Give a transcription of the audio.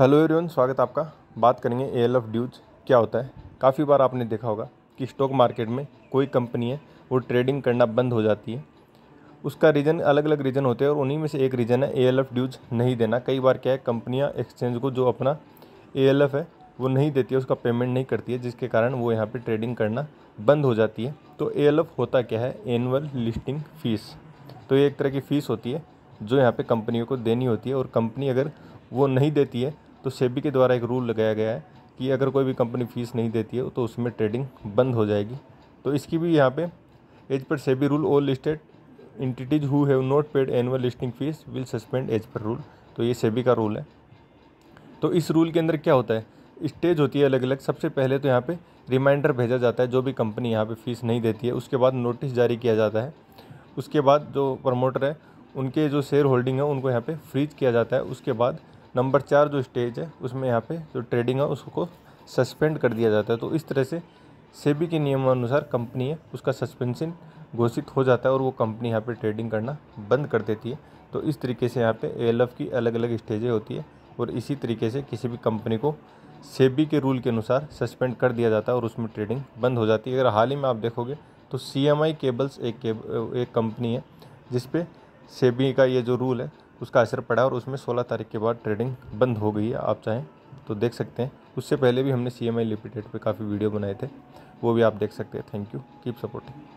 hello everyone स्वागत आपका बात करेंगे ए एल एफ ड्यूज क्या होता है काफ़ी बार आपने देखा होगा कि स्टॉक मार्केट में कोई कंपनी है वो ट्रेडिंग करना बंद हो जाती है उसका रीज़न अलग अलग रीज़न होते हैं और उन्हीं में से एक रीज़न है ए एल एफ ड्यूज नहीं देना कई बार क्या है कंपनियाँ एक्सचेंज को जो अपना ए एल एफ है वो नहीं देती है उसका पेमेंट नहीं करती है जिसके कारण वो यहाँ पर ट्रेडिंग करना बंद हो जाती है तो ए एल एफ होता क्या है एनुअल लिस्टिंग फ़ीस तो ये एक तरह की फ़ीस होती है जो यहाँ पे कंपनियों को देनी होती है और कंपनी अगर वो नहीं देती है तो सेबी के द्वारा एक रूल लगाया गया है कि अगर कोई भी कंपनी फीस नहीं देती है तो उसमें ट्रेडिंग बंद हो जाएगी तो इसकी भी यहाँ पे as per SEBI rule all listed entities who have not paid annual listing fees will suspend as per rule तो ये सेबी का रूल है तो इस रूल के अंदर क्या होता है स्टेज होती है अलग अलग सबसे पहले तो यहाँ पर रिमाइंडर भेजा जाता है जो भी कंपनी यहाँ पर फीस नहीं देती है उसके बाद नोटिस जारी किया जाता है उसके बाद जो प्रमोटर है उनके जो शेयर होल्डिंग है उनको यहाँ पे फ्रीज किया जाता है उसके बाद नंबर चार जो स्टेज है उसमें यहाँ पे जो ट्रेडिंग है उसको सस्पेंड कर दिया जाता है तो इस तरह से सेबी के नियमानुसार कंपनी है उसका सस्पेंशन घोषित हो जाता है और वो कंपनी यहाँ पे ट्रेडिंग करना बंद कर देती है तो इस तरीके से यहाँ पे एएलएफ की अलग अलग स्टेजें होती है और इसी तरीके से किसी भी कंपनी को सेबी के रूल के अनुसार सस्पेंड कर दिया जाता है और उसमें ट्रेडिंग बंद हो जाती है अगर हाल ही में आप देखोगे तो सी केबल्स एक केब, एक कंपनी है जिसपे सेबी का ये जो रूल है उसका असर पड़ा और उसमें सोलह तारीख के बाद ट्रेडिंग बंद हो गई है आप चाहें तो देख सकते हैं उससे पहले भी हमने सी एम आई लिमिटेड पर काफ़ी वीडियो बनाए थे वो भी आप देख सकते हैं थैंक यू कीप सपोर्टिंग